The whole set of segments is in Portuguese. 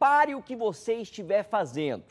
Pare o que você estiver fazendo.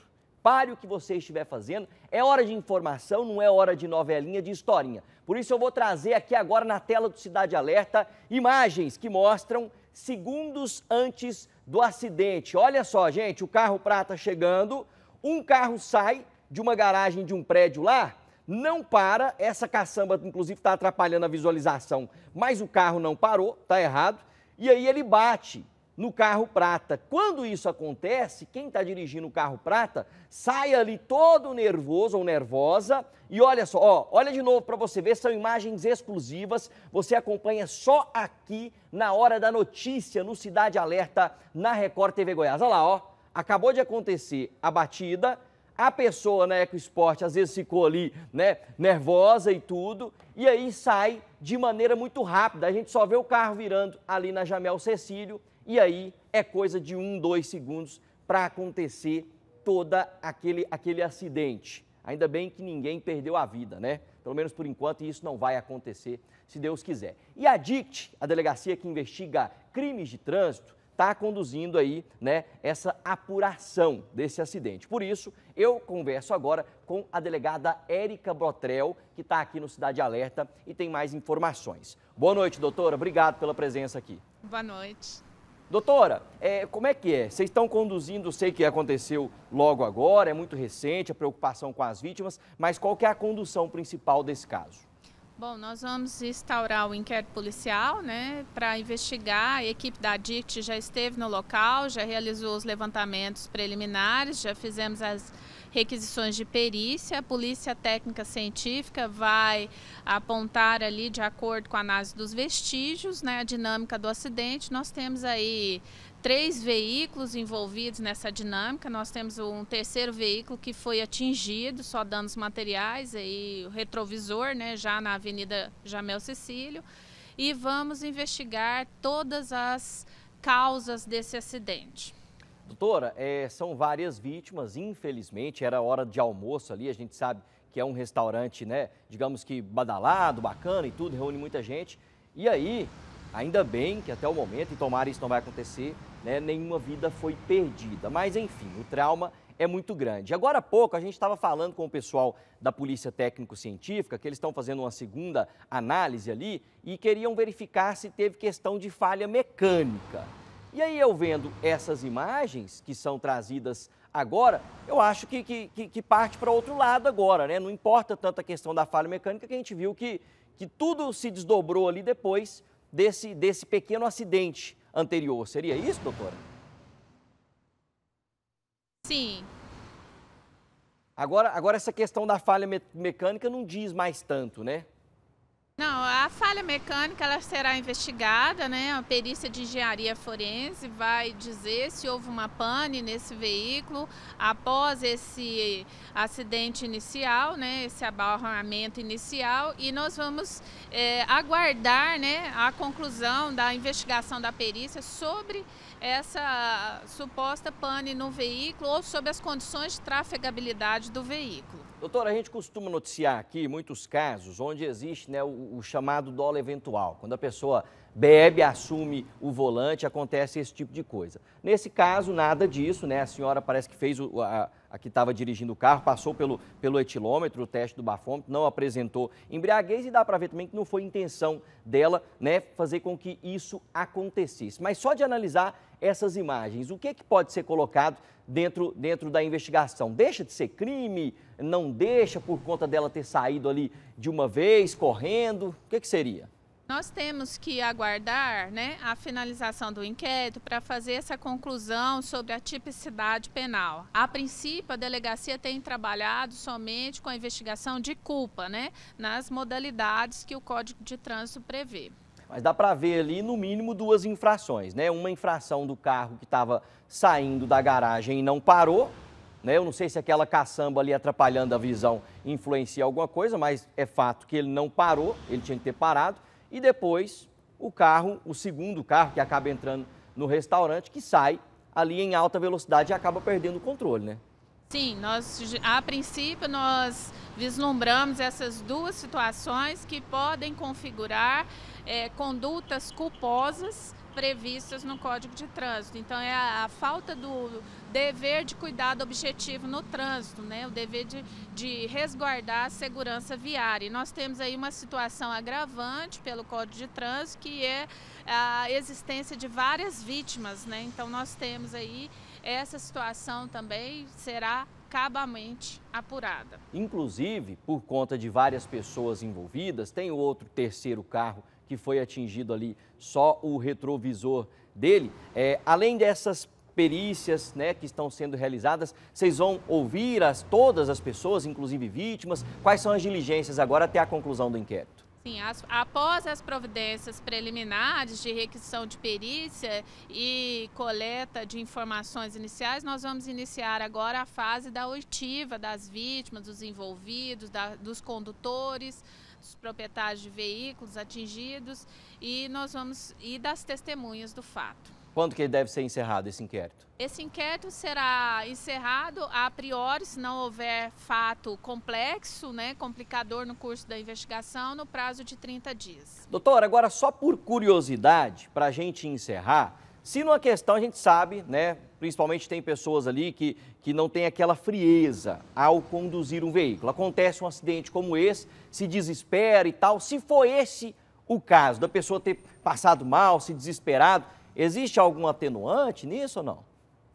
Pare o que você estiver fazendo. É hora de informação, não é hora de novelinha, de historinha. Por isso eu vou trazer aqui agora na tela do Cidade Alerta imagens que mostram segundos antes do acidente. Olha só, gente, o carro prata chegando, um carro sai de uma garagem de um prédio lá, não para, essa caçamba inclusive está atrapalhando a visualização, mas o carro não parou, está errado, e aí ele bate no carro prata. Quando isso acontece, quem está dirigindo o carro prata sai ali todo nervoso ou nervosa. E olha só, ó, olha de novo para você ver, são imagens exclusivas. Você acompanha só aqui na hora da notícia, no Cidade Alerta, na Record TV Goiás. Olha lá, ó, acabou de acontecer a batida. A pessoa na EcoSport às vezes ficou ali, né, nervosa e tudo, e aí sai de maneira muito rápida. A gente só vê o carro virando ali na Jamel Cecílio e aí é coisa de um, dois segundos para acontecer toda aquele, aquele acidente. Ainda bem que ninguém perdeu a vida, né? Pelo menos por enquanto, e isso não vai acontecer, se Deus quiser. E a DICT, a delegacia que investiga crimes de trânsito, está conduzindo aí né, essa apuração desse acidente. Por isso, eu converso agora com a delegada Érica Botrel, que está aqui no Cidade Alerta e tem mais informações. Boa noite, doutora. Obrigado pela presença aqui. Boa noite. Doutora, é, como é que é? Vocês estão conduzindo, sei que aconteceu logo agora, é muito recente a preocupação com as vítimas, mas qual que é a condução principal desse caso? Bom, nós vamos instaurar o inquérito policial, né, para investigar. A equipe da DICT já esteve no local, já realizou os levantamentos preliminares, já fizemos as requisições de perícia. A polícia técnica científica vai apontar ali, de acordo com a análise dos vestígios, né, a dinâmica do acidente. Nós temos aí três veículos envolvidos nessa dinâmica. Nós temos um terceiro veículo que foi atingido, só danos materiais, aí o retrovisor, né, já na Avenida Jamel Cecílio. E vamos investigar todas as causas desse acidente. Doutora, é, são várias vítimas, infelizmente, era hora de almoço ali, a gente sabe que é um restaurante, né, digamos que badalado, bacana e tudo, reúne muita gente. E aí, ainda bem que até o momento, e tomara isso não vai acontecer, né, nenhuma vida foi perdida. Mas, enfim, o trauma é muito grande. Agora há pouco a gente estava falando com o pessoal da Polícia Técnico-Científica, que eles estão fazendo uma segunda análise ali e queriam verificar se teve questão de falha mecânica. E aí eu vendo essas imagens que são trazidas agora, eu acho que, que, que parte para outro lado agora, né? Não importa tanto a questão da falha mecânica que a gente viu que, que tudo se desdobrou ali depois desse, desse pequeno acidente anterior. Seria isso, doutora? Sim. Agora, agora essa questão da falha me mecânica não diz mais tanto, né? Não, a falha mecânica ela será investigada, né? A perícia de engenharia forense vai dizer se houve uma pane nesse veículo após esse acidente inicial, né? Esse abarramento inicial e nós vamos é, aguardar, né? A conclusão da investigação da perícia sobre essa suposta pane no veículo ou sobre as condições de trafegabilidade do veículo. Doutora, a gente costuma noticiar aqui muitos casos onde existe né, o, o, chamado dolo eventual. Quando a pessoa bebe, assume o volante, acontece esse tipo de coisa. Nesse caso, nada disso, né? A senhora parece que fez o, a, a que estava dirigindo o carro, passou pelo, pelo etilômetro, o teste do bafômetro, não apresentou embriaguez e dá para ver também que não foi intenção dela né, fazer com que isso acontecesse. Mas só de analisar essas imagens, o que, é que pode ser colocado dentro, dentro da investigação? Deixa de ser crime? Não deixa por conta dela ter saído ali de uma vez, correndo? O que, é que seria? Nós temos que aguardar né, a finalização do inquérito para fazer essa conclusão sobre a tipicidade penal. A princípio, a delegacia tem trabalhado somente com a investigação de culpa, né, nas modalidades que o Código de Trânsito prevê. Mas dá para ver ali, no mínimo, duas infrações, né? Uma infração do carro que estava saindo da garagem e não parou, né? Eu não sei se aquela caçamba ali atrapalhando a visão influencia alguma coisa, mas é fato que ele não parou, ele tinha que ter parado e depois o carro, o segundo carro que acaba entrando no restaurante, que sai ali em alta velocidade e acaba perdendo o controle, né? Sim, nós a princípio nós vislumbramos essas duas situações que podem configurar é, condutas culposas previstas no Código de Trânsito. Então, é a, a falta do dever de cuidado objetivo no trânsito, né? o dever de, de resguardar a segurança viária. E nós temos aí uma situação agravante pelo Código de Trânsito, que é a existência de várias vítimas. Né? Então, nós temos aí essa situação também será cabamente apurada. Inclusive, por conta de várias pessoas envolvidas, tem outro terceiro carro que foi atingido ali, só o retrovisor dele. É, além dessas perícias né, que estão sendo realizadas, vocês vão ouvir as, todas as pessoas, inclusive vítimas? Quais são as diligências agora até a conclusão do inquérito? Sim, as, após as providências preliminares de requisição de perícia e coleta de informações iniciais, nós vamos iniciar agora a fase da oitiva das vítimas, dos envolvidos, da, dos condutores dos proprietários de veículos atingidos e nós vamos ir das testemunhas do fato. Quando que deve ser encerrado esse inquérito? Esse inquérito será encerrado a priori, se não houver fato complexo, né, complicador no curso da investigação, no prazo de 30 dias. Doutora, agora só por curiosidade, para a gente encerrar, se numa questão a gente sabe, né, principalmente tem pessoas ali que, que não tem aquela frieza ao conduzir um veículo. Acontece um acidente como esse, se desespera e tal. Se for esse o caso da pessoa ter passado mal, se desesperado, existe algum atenuante nisso ou não?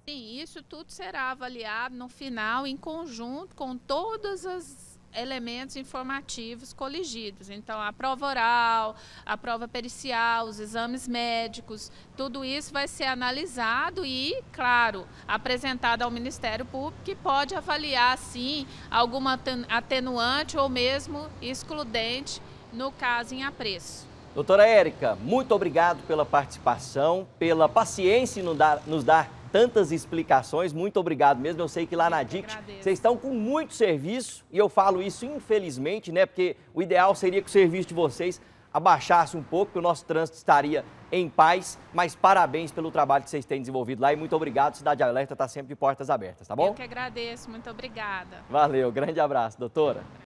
Sim, isso tudo será avaliado no final em conjunto com todas as elementos informativos coligidos. Então, a prova oral, a prova pericial, os exames médicos, tudo isso vai ser analisado e, claro, apresentado ao Ministério Público, que pode avaliar, sim, alguma atenuante ou mesmo excludente no caso em apreço. Doutora Érica, muito obrigado pela participação, pela paciência em nos dar tantas explicações. Muito obrigado mesmo. Eu sei que lá na DICT vocês estão com muito serviço e eu falo isso infelizmente, né? Porque o ideal seria que o serviço de vocês abaixasse um pouco, que o nosso trânsito estaria em paz. Mas parabéns pelo trabalho que vocês têm desenvolvido lá e muito obrigado. Cidade Alerta está sempre de portas abertas, tá bom? Eu que agradeço. Muito obrigada. Valeu. Grande abraço, doutora.